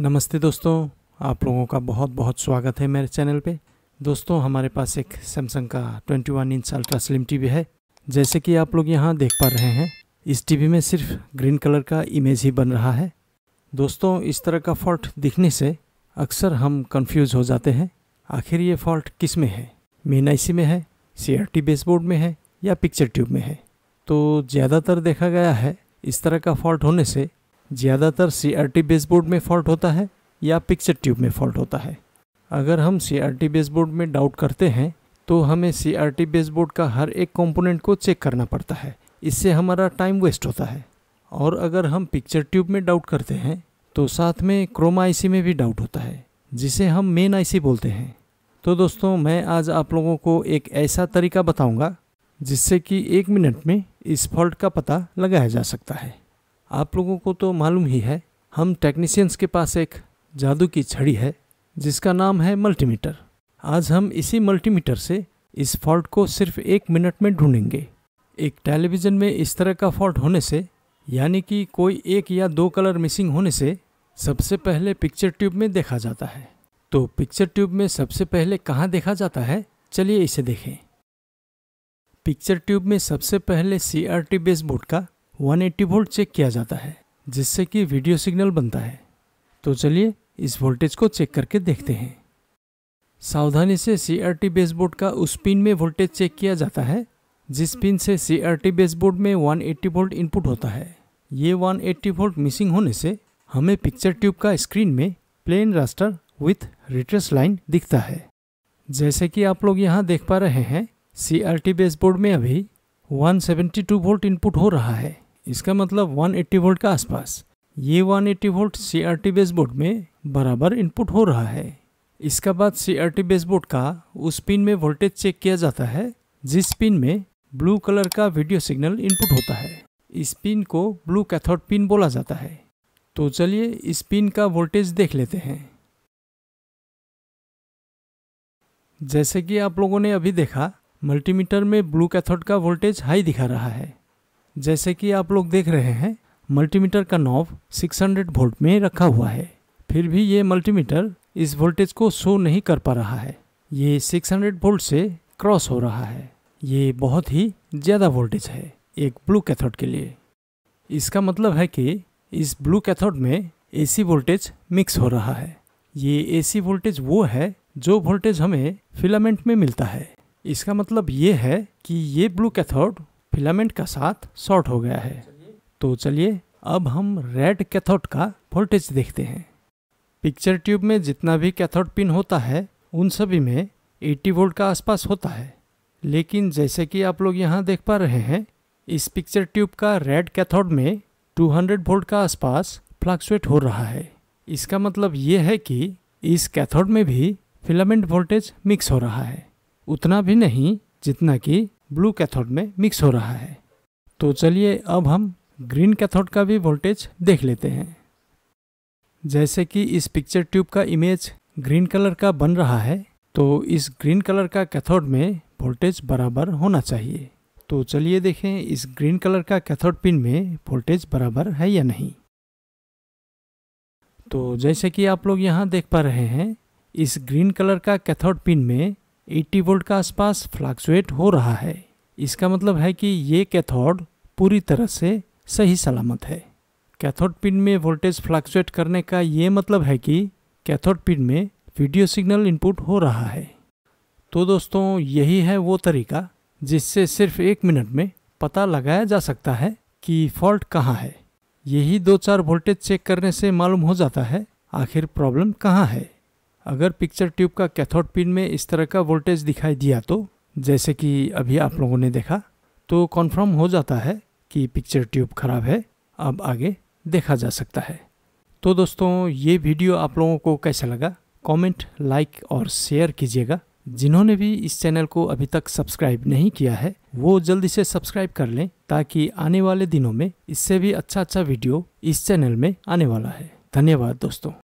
नमस्ते दोस्तों आप लोगों का बहुत बहुत स्वागत है मेरे चैनल पे दोस्तों हमारे पास एक सैमसंग का 21 one inch ultra slim TV है जैसे कि आप लोग यहाँ देख पा रहे हैं इस टीवी में सिर्फ ग्रीन कलर का इमेज ही बन रहा है दोस्तों इस तरह का फॉल्ट दिखने से अक्सर हम कंफ्यूज हो जाते हैं आखिर ये फॉल्ट किस में है मेन आई में है सी आर बेसबोर्ड में है या पिक्चर ट्यूब में है तो ज़्यादातर देखा गया है इस तरह का फॉल्ट होने से ज़्यादातर सी आर टी बेसबोर्ड में फॉल्ट होता है या पिक्चर ट्यूब में फॉल्ट होता है अगर हम सी आर टी बेसबोर्ड में डाउट करते हैं तो हमें सी आर टी बेसबोर्ड का हर एक कंपोनेंट को चेक करना पड़ता है इससे हमारा टाइम वेस्ट होता है और अगर हम पिक्चर ट्यूब में डाउट करते हैं तो साथ में क्रोमा आईसी में भी डाउट होता है जिसे हम मेन आईसी बोलते हैं तो दोस्तों मैं आज आप लोगों को एक ऐसा तरीका बताऊंगा जिससे कि एक मिनट में इस फॉल्ट का पता लगाया जा सकता है आप लोगों को तो मालूम ही है हम टेक्नीशियंस के पास एक जादू की छड़ी है जिसका नाम है मल्टीमीटर आज हम इसी मल्टीमीटर से इस फॉल्ट को सिर्फ एक मिनट में ढूंढेंगे एक टेलीविज़न में इस तरह का फॉल्ट होने से यानी कि कोई एक या दो कलर मिसिंग होने से सबसे पहले पिक्चर ट्यूब में देखा जाता है तो पिक्चर ट्यूब में सबसे पहले कहाँ देखा जाता है चलिए इसे देखें पिक्चर ट्यूब में सबसे पहले C R T base board का 180 वोल्ट चेक किया जाता है जिससे कि वीडियो सिग्नल बनता है तो चलिए इस वोल्टेज को चेक करके देखते हैं सावधानी से सी आर टी बेसबोर्ड का उस पिन में वोल्टेज चेक किया जाता है जिस पिन से सी आर टी बेसबोर्ड में 180 वोल्ट इनपुट होता है ये 180 वोल्ट मिसिंग होने से हमें पिक्चर ट्यूब का स्क्रीन में plain raster with retrace line दिखता है जैसे कि आप लोग यहाँ देख पा रहे हैं सी आर टी बेसबोर्ड में अभी 172 वोल्ट इनपुट हो रहा है इसका मतलब 180 वोल्ट का आसपास ये 180 volt C R T base board में बराबर इनपुट हो रहा है इसका बाद C R T base board का उस पिन में वोल्टेज चेक किया जाता है जिस पिन में ब्लू कलर का वीडियो सिग्नल इनपुट होता है इस पिन को ब्लू कैथोड पिन बोला जाता है तो चलिए इस पिन का वोल्टेज देख लेते हैं जैसे कि आप लोगों ने अभी देखा मल्टीमीटर में ब्लू कैथोड का वोल्टेज हाई दिखा रहा है जैसे कि आप लोग देख रहे हैं मल्टीमीटर का नॉब 600 वोल्ट में रखा हुआ है फिर भी ये मल्टीमीटर इस वोल्टेज को शो नहीं कर पा रहा है ये 600 वोल्ट से क्रॉस हो रहा है ये बहुत ही ज़्यादा वोल्टेज है एक ब्लू कैथोड के लिए इसका मतलब है कि इस ब्लू कैथोड में एसी वोल्टेज मिक्स हो रहा है ये एसी वोल्टेज वो है जो वोल्टेज हमें फिलामेंट में मिलता है इसका मतलब ये है कि ये ब्लू कैथोड फिलामेंट का साथ शॉर्ट हो गया है तो चलिए अब हम रेड कैथोड का वोल्टेज देखते हैं पिक्चर ट्यूब में जितना भी कैथोड पिन होता है उन सभी में 80 वोल्ट का आसपास होता है लेकिन जैसे कि आप लोग यहाँ देख पा रहे हैं इस पिक्चर ट्यूब का रेड कैथोड में 200 वोल्ट का आसपास फ्लक्चुएट हो रहा है इसका मतलब ये है कि इस कैथोड में भी फिलामेंट वोल्टेज मिक्स हो रहा है उतना भी नहीं जितना कि ब्लू कैथोड में मिक्स हो रहा है तो चलिए अब हम ग्रीन कैथोड का भी वोल्टेज देख लेते हैं जैसे कि इस पिक्चर ट्यूब का इमेज ग्रीन कलर का बन रहा है तो इस ग्रीन कलर का कैथोड में वोल्टेज बराबर होना चाहिए तो चलिए देखें इस ग्रीन कलर का कैथोड पिन में वोल्टेज बराबर है या नहीं तो जैसे कि आप लोग यहाँ देख पा रहे हैं इस ग्रीन कलर का कैथोड पिन में 80 वोल्ट का आसपास फ्लक्चुएट हो रहा है इसका मतलब है कि ये कैथोड पूरी तरह से सही सलामत है कैथोड पिन में वोल्टेज फ्लक्चुएट करने का ये मतलब है कि कैथोड पिन में वीडियो सिग्नल इनपुट हो रहा है तो दोस्तों यही है वो तरीका जिससे सिर्फ एक मिनट में पता लगाया जा सकता है कि फॉल्ट कहाँ है यही दो चार वोल्टेज चेक करने से मालूम हो जाता है आखिर प्रॉब्लम कहाँ है अगर पिक्चर ट्यूब का कैथोड पिन में इस तरह का वोल्टेज दिखाई दिया तो जैसे कि अभी आप लोगों ने देखा तो कन्फर्म हो जाता है कि पिक्चर ट्यूब खराब है अब आगे देखा जा सकता है तो दोस्तों ये वीडियो आप लोगों को कैसा लगा कमेंट, लाइक और शेयर कीजिएगा जिन्होंने भी इस चैनल को अभी तक सब्सक्राइब नहीं किया है वो जल्दी से सब्सक्राइब कर लें ताकि आने वाले दिनों में इससे भी अच्छा अच्छा वीडियो इस चैनल में आने वाला है धन्यवाद दोस्तों